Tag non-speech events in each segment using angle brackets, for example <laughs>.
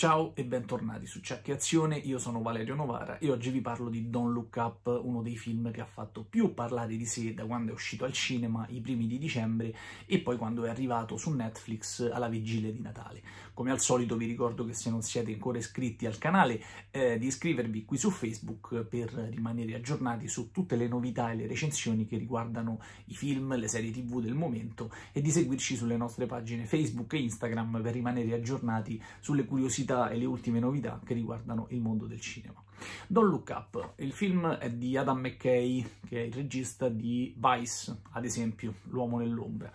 Ciao e bentornati su Ciacchi Azione, io sono Valerio Novara e oggi vi parlo di Don't Look Up, uno dei film che ha fatto più parlare di sé da quando è uscito al cinema i primi di dicembre e poi quando è arrivato su Netflix alla vigilia di Natale. Come al solito vi ricordo che se non siete ancora iscritti al canale eh, di iscrivervi qui su Facebook per rimanere aggiornati su tutte le novità e le recensioni che riguardano i film, le serie tv del momento e di seguirci sulle nostre pagine Facebook e Instagram per rimanere aggiornati sulle curiosità pubblicità e le ultime novità che riguardano il mondo del cinema. Don't Look Up, il film è di Adam McKay, che è il regista di Vice, ad esempio, L'uomo nell'ombra.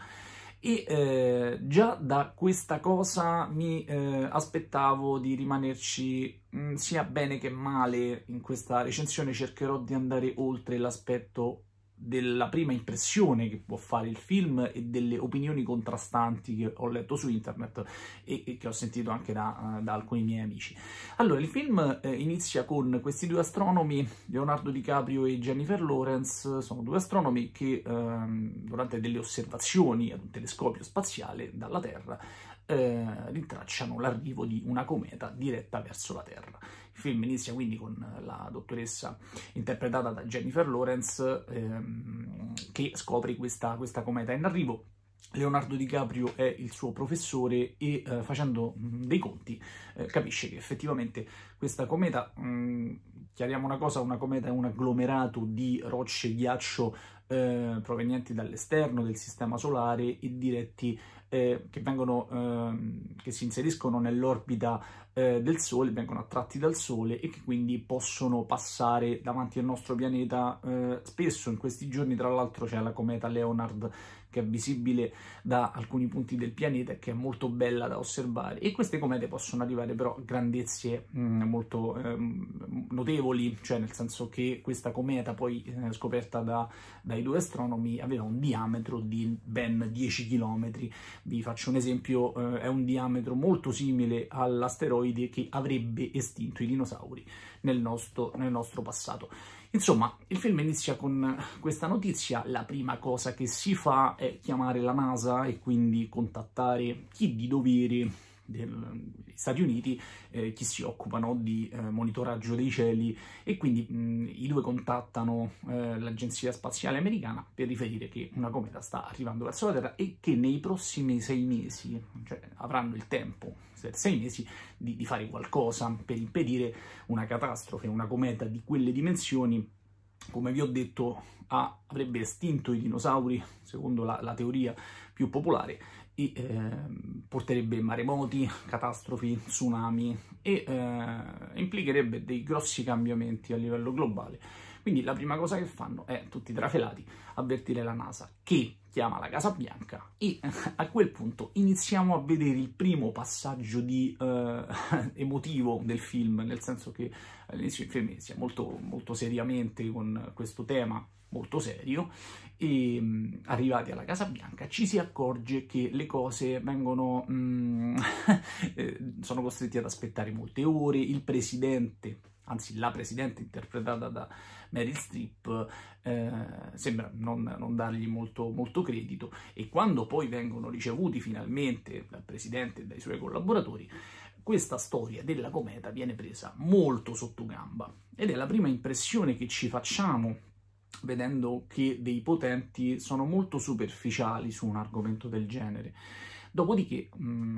E eh, già da questa cosa mi eh, aspettavo di rimanerci mh, mm, sia bene che male in questa recensione, cercherò di andare oltre l'aspetto della prima impressione che può fare il film e delle opinioni contrastanti che ho letto su internet e, che ho sentito anche da, eh, da, alcuni miei amici. Allora, il film eh, inizia con questi due astronomi, Leonardo DiCaprio e Jennifer Lawrence, sono due astronomi che ehm, durante delle osservazioni ad un telescopio spaziale dalla Terra eh, rintracciano l'arrivo di una cometa diretta verso la Terra. Il film inizia quindi con la dottoressa interpretata da Jennifer Lawrence ehm, che scopre questa, questa cometa in arrivo Leonardo DiCaprio è il suo professore e eh, facendo mm, dei conti eh, capisce che effettivamente questa cometa, mh, mm, chiariamo una cosa, una cometa è un agglomerato di rocce, ghiaccio eh, provenienti dall'esterno del sistema solare e diretti eh, che, vengono, eh, che si inseriscono nell'orbita eh, del Sole, vengono attratti dal Sole e che quindi possono passare davanti al nostro pianeta eh, spesso. In questi giorni, tra l'altro, c'è la cometa Leonard che è visibile da alcuni punti del pianeta e che è molto bella da osservare. E queste comete possono arrivare però a grandezze mh, mm, molto ehm, notevoli, cioè nel senso che questa cometa poi eh, scoperta da, dai due astronomi aveva un diametro di ben 10 km. Vi faccio un esempio, eh, è un diametro molto simile all'asteroide che avrebbe estinto i dinosauri nel nostro, nel nostro passato. Insomma, il film inizia con questa notizia, la prima cosa che si fa è chiamare la NASA e quindi contattare chi di dovere degli Stati Uniti eh, che si occupano di eh, monitoraggio dei cieli e quindi mh, i due contattano eh, l'Agenzia Spaziale Americana per riferire che una cometa sta arrivando verso la Terra e che nei prossimi sei mesi, cioè avranno il tempo, sei mesi, di, di fare qualcosa per impedire una catastrofe, una cometa di quelle dimensioni come vi ho detto, ha, avrebbe estinto i dinosauri, secondo la, la teoria più popolare, e eh, porterebbe maremoti, catastrofi, tsunami e eh, implicherebbe dei grossi cambiamenti a livello globale. Quindi la prima cosa che fanno è, tutti trafelati, avvertire la NASA che chiama la Casa Bianca e eh, a quel punto iniziamo a vedere il primo passaggio di, eh, <laughs> emotivo del film, nel senso che all'inizio il film inizia molto, molto seriamente con questo tema molto serio e mh, mm, arrivati alla Casa Bianca ci si accorge che le cose vengono mh, mm, <laughs> eh, sono costretti ad aspettare molte ore, il presidente anzi la presidente interpretata da Meryl Streep, eh, sembra non, non dargli molto, molto, credito e quando poi vengono ricevuti finalmente dal presidente e dai suoi collaboratori, questa storia della cometa viene presa molto sotto gamba ed è la prima impressione che ci facciamo vedendo che dei potenti sono molto superficiali su un argomento del genere dopodiché mh, mm,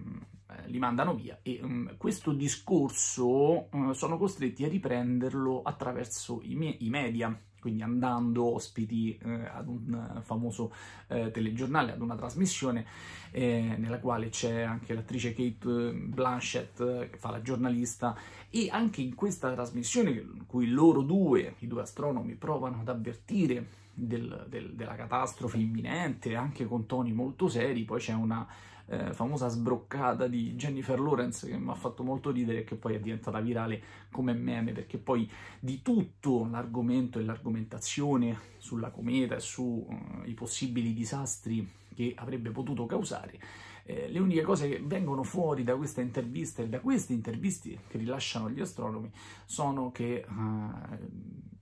eh, li mandano via e mh, mm, questo discorso mh, mm, sono costretti a riprenderlo attraverso i, me i media, quindi andando ospiti eh, ad un eh, famoso eh, telegiornale, ad una trasmissione eh, nella quale c'è anche l'attrice Kate Blanchett eh, che fa la giornalista e anche in questa trasmissione in cui loro due, i due astronomi, provano ad avvertire del, del, della catastrofe imminente anche con toni molto seri, poi c'è una eh, famosa sbroccata di Jennifer Lawrence che mi ha fatto molto ridere e che poi è diventata virale come meme perché poi di tutto l'argomento e l'argomentazione sulla cometa e sui uh, possibili disastri che avrebbe potuto causare eh, le uniche cose che vengono fuori da questa intervista e da queste interviste che rilasciano gli astronomi sono che uh,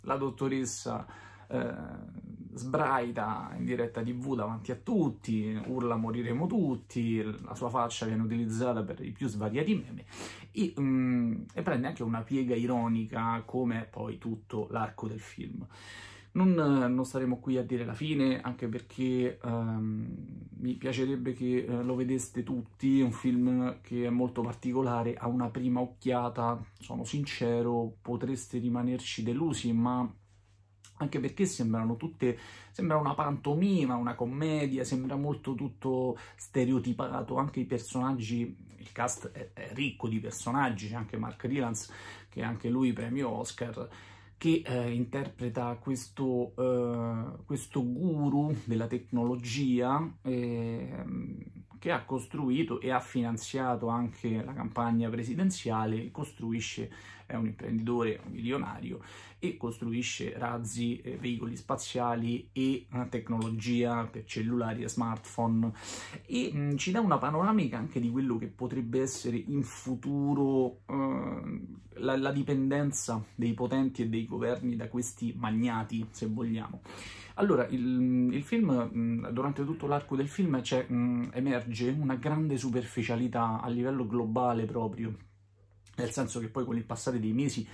la dottoressa uh, sbraita in diretta tv davanti a tutti, urla moriremo tutti, la sua faccia viene utilizzata per i più svariati meme e, um, e prende anche una piega ironica come poi tutto l'arco del film. Non, non, staremo qui a dire la fine, anche perché um, mi piacerebbe che uh, lo vedeste tutti, è un film che è molto particolare, a una prima occhiata, sono sincero, potreste rimanerci delusi, ma anche perché sembrano tutte, sembra una pantomima, una commedia, sembra molto tutto stereotipato, anche i personaggi, il cast è, è ricco di personaggi, c'è anche Mark Rylance, che è anche lui premio Oscar, che eh, interpreta questo, eh, questo, guru della tecnologia eh, che ha costruito e ha finanziato anche la campagna presidenziale, costruisce è un imprenditore milionario e costruisce razzi, eh, veicoli spaziali e eh, tecnologia per cellulari e smartphone e mh, mm, ci dà una panoramica anche di quello che potrebbe essere in futuro eh, la, la dipendenza dei potenti e dei governi da questi magnati, se vogliamo. Allora, il, il, film, mm, durante tutto l'arco del film, mm, emerge una grande superficialità a livello globale proprio nel senso che poi con il passare dei mesi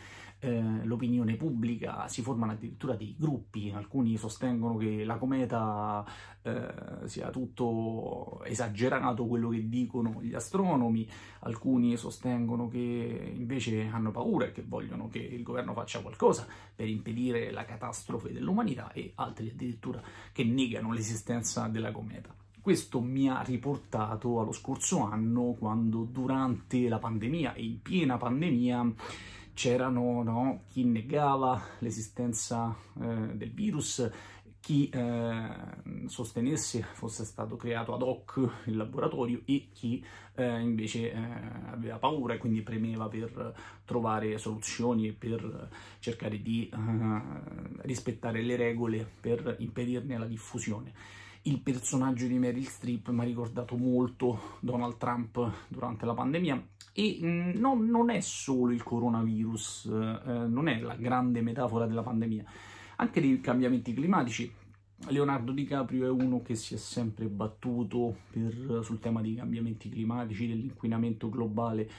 eh, l'opinione pubblica si formano addirittura dei gruppi, alcuni sostengono che la cometa eh, sia tutto esagerato quello che dicono gli astronomi, alcuni sostengono che invece hanno paura e che vogliono che il governo faccia qualcosa per impedire la catastrofe dell'umanità e altri addirittura che negano l'esistenza della cometa. Questo mi ha riportato allo scorso anno quando durante la pandemia e in piena pandemia c'erano no, chi negava l'esistenza eh, del virus, chi eh, sostenesse fosse stato creato ad hoc il laboratorio e chi eh, invece eh, aveva paura e quindi premeva per trovare soluzioni e per cercare di eh, rispettare le regole per impedirne la diffusione il personaggio di Meryl Streep mi ha ricordato molto Donald Trump durante la pandemia e mm, no, non è solo il coronavirus, eh, eh, non è la grande metafora della pandemia, anche dei cambiamenti climatici. Leonardo DiCaprio è uno che si è sempre battuto per, sul tema dei cambiamenti climatici, dell'inquinamento globale,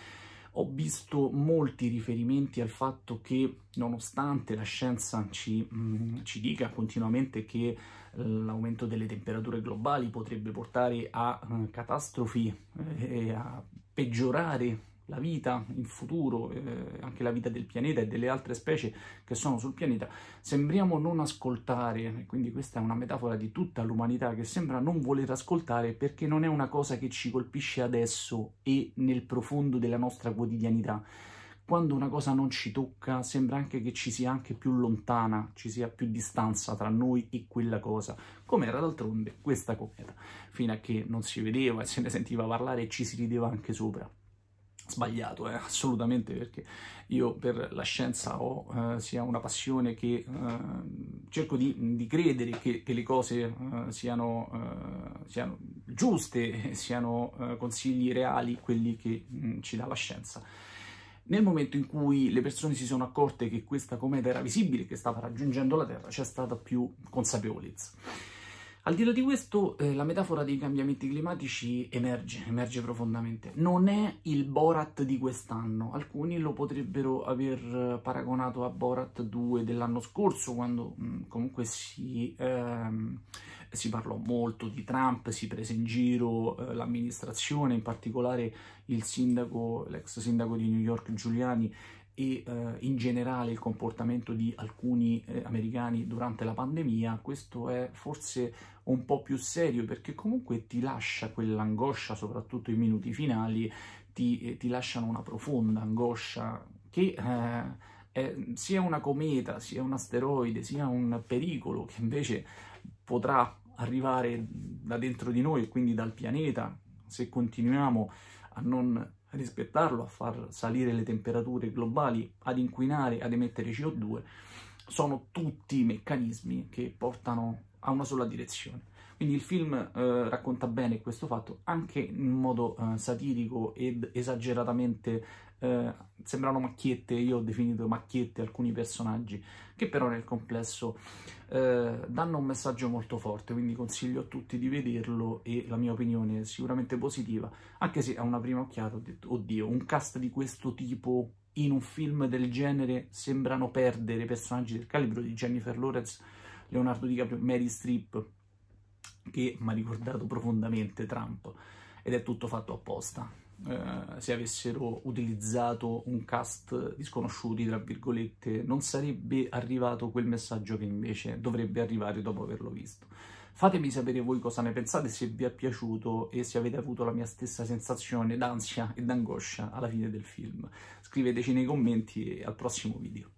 ho visto molti riferimenti al fatto che nonostante la scienza ci, mh, mm, ci dica continuamente che eh, l'aumento delle temperature globali potrebbe portare a mh, mm, catastrofi eh, e eh, a peggiorare la vita, in futuro, eh, anche la vita del pianeta e delle altre specie che sono sul pianeta, sembriamo non ascoltare, quindi questa è una metafora di tutta l'umanità che sembra non voler ascoltare perché non è una cosa che ci colpisce adesso e nel profondo della nostra quotidianità. Quando una cosa non ci tocca, sembra anche che ci sia anche più lontana, ci sia più distanza tra noi e quella cosa, come era d'altronde questa cometa, fino a che non si vedeva e se ne sentiva parlare e ci si rideva anche sopra sbagliato, eh, assolutamente, perché io per la scienza ho eh, sia una passione che eh, cerco di, di, credere che, che le cose eh, siano, eh, siano, giuste, <laughs> siano eh, consigli reali quelli che mh, mm, ci dà la scienza. Nel momento in cui le persone si sono accorte che questa cometa era visibile, che stava raggiungendo la Terra, c'è stata più consapevolezza. Al di là di questo, eh, la metafora dei cambiamenti climatici emerge, emerge profondamente. Non è il Borat di quest'anno. Alcuni lo potrebbero aver paragonato a Borat 2 dell'anno scorso, quando mh, mm, comunque si, ehm, si, parlò molto di Trump, si prese in giro eh, l'amministrazione, in particolare il sindaco, l'ex sindaco di New York Giuliani, e eh, in generale il comportamento di alcuni eh, americani durante la pandemia, questo è forse un po' più serio perché comunque ti lascia quell'angoscia, soprattutto i minuti finali, ti, eh, ti lasciano una profonda angoscia che eh, è, sia una cometa, sia un asteroide, sia un pericolo che invece potrà arrivare da dentro di noi e quindi dal pianeta se continuiamo a non rispettarlo, a far salire le temperature globali, ad inquinare, ad emettere CO2, sono tutti meccanismi che portano ha una sola direzione. Quindi il film eh, racconta bene questo fatto anche in modo eh, satirico ed esageratamente eh, sembrano macchiette, io ho definito macchiette alcuni personaggi, che però nel complesso eh, danno un messaggio molto forte, quindi consiglio a tutti di vederlo e la mia opinione è sicuramente positiva, anche se a una prima occhiata ho detto, oddio, un cast di questo tipo in un film del genere sembrano perdere personaggi del calibro di Jennifer Lawrence Leonardo DiCaprio, Mary Streep, che mi ha ricordato profondamente Trump ed è tutto fatto apposta. Eh, se avessero utilizzato un cast di sconosciuti, tra virgolette, non sarebbe arrivato quel messaggio che invece dovrebbe arrivare dopo averlo visto. Fatemi sapere voi cosa ne pensate, se vi è piaciuto e se avete avuto la mia stessa sensazione d'ansia e d'angoscia alla fine del film. Scriveteci nei commenti e al prossimo video.